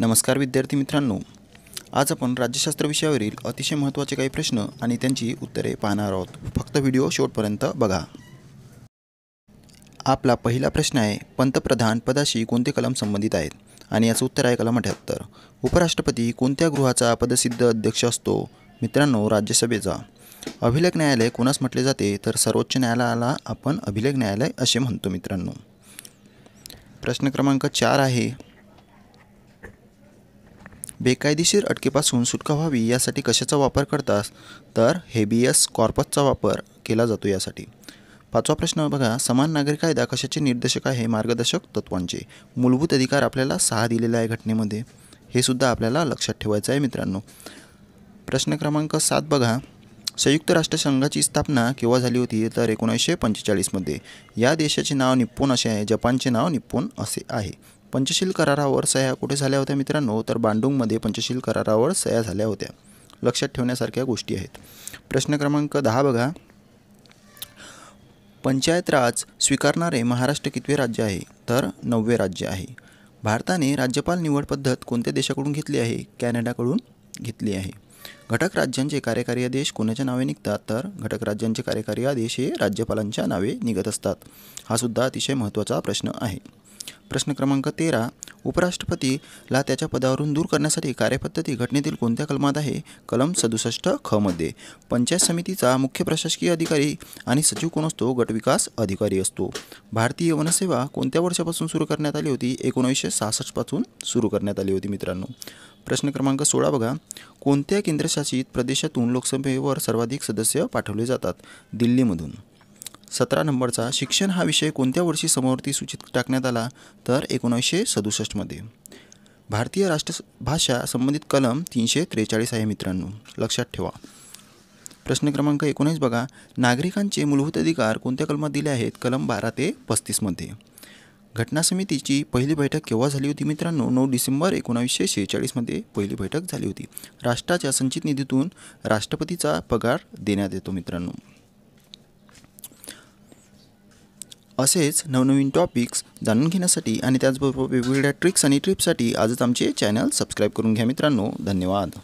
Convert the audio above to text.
नमस्कार विद्यार्थी मित्रांनो आज आपण राज्यशास्त्र विषयावरील अतिशय महत्त्वाचे काही प्रश्न आणि त्यांची उत्तरे पाहणार आहोत फक्त व्हिडिओ शेवटपर्यंत बघा आपला पहिला प्रश्न आहे पंतप्रधान पदाशी कोणते कलम संबंधित आहेत आणि याचं उत्तर आहे कलम अठ्याहत्तर उपराष्ट्रपती कोणत्या गृहाचा पदसिद्ध अध्यक्ष असतो मित्रांनो राज्यसभेचा अभिलेख न्यायालय कोणास म्हटले जाते तर सर्वोच्च न्यायालयाला आपण अभिलेख न्यायालय असे म्हणतो मित्रांनो प्रश्न क्रमांक चार आहे बेकायदेशीर अटकेपासून सुटका व्हावी यासाठी कशाचा वापर करतात तर हेबियस कॉर्पसचा वापर केला जातो यासाठी पाचवा प्रश्न बघा समान नागरी कायदा कशाचे निर्देशक आहे मार्गदर्शक तत्वांचे मूलभूत अधिकार आपल्याला सहा दिलेला आहे घटनेमध्ये हे सुद्धा आपल्याला लक्षात ठेवायचं आहे मित्रांनो प्रश्न क्रमांक सात बघा संयुक्त राष्ट्रसंघाची स्थापना केव्हा झाली होती तर एकोणीसशे पंचेचाळीसमध्ये या देशाचे नाव निप्पून असे आहे जपानचे नाव निप्पून असे आहे पंचशील करारावर सह्या कुठे झाल्या होत्या मित्रांनो तर बांडुंगमध्ये पंचशील करारावर सह्या झाल्या होत्या लक्षात ठेवण्यासारख्या गोष्टी आहेत प्रश्न क्रमांक दहा बघा पंचायत राज स्वीकारणारे महाराष्ट्र कितवे राज्य आहे तर नववे राज्य आहे भारताने राज्यपाल निवड पद्धत कोणत्या देशाकडून घेतली आहे कॅनडाकडून घेतली आहे घटक राज्यांचे कार्यकारी आदेश कोणाच्या नावे निघतात तर घटक राज्यांचे कार्यकारी आदेश हे राज्यपालांच्या नावे निघत असतात हा सुद्धा अतिशय महत्त्वाचा प्रश्न आहे प्रश्न क्रमांक तेरा उपराष्ट्रपतीला त्याच्या पदावरून दूर करण्यासाठी कार्यपद्धती घटनेतील कोणत्या कलमात आहे कलम सदुसष्ट खमध्ये पंचायत समितीचा मुख्य प्रशासकीय अधिकारी आणि सचिव कोण असतो गटविकास अधिकारी असतो भारतीय वनसेवा कोणत्या वर्षापासून सुरू करण्यात आली होती एकोणीसशे सहासष्टपासून सुरू करण्यात आली होती मित्रांनो प्रश्न क्रमांक सोळा बघा कोणत्या केंद्रशासित प्रदेशातून लोकसभेवर सर्वाधिक सदस्य पाठवले जातात दिल्लीमधून सतरा नंबरचा शिक्षण हा विषय कोणत्या वर्षी समोरती सूचित टाकण्यात आला तर एकोणीसशे सदुसष्टमध्ये भारतीय राष्ट्रभाषा संबंधित कलम तीनशे त्रेचाळीस आहे मित्रांनो लक्षात ठेवा प्रश्न क्रमांक एकोणीस बघा नागरिकांचे मूलभूत अधिकार कोणत्या कलमात दिले आहेत कलम बारा ते पस्तीसमध्ये घटना समितीची पहिली बैठक केव्हा झाली होती मित्रांनो नऊ डिसेंबर एकोणावीसशे शेहेचाळीसमध्ये पहिली बैठक झाली होती राष्ट्राच्या संचित निधीतून राष्ट्रपतीचा पगार देण्यात येतो मित्रांनो असेच नवनवीन टॉपिक्स जाणून घेण्यासाठी आणि त्याचबरोबर वेगवेगळ्या ट्रिक्स आणि ट्रिप्ससाठी आजच आमचे चॅनल सबस्क्राईब करून घ्या मित्रांनो धन्यवाद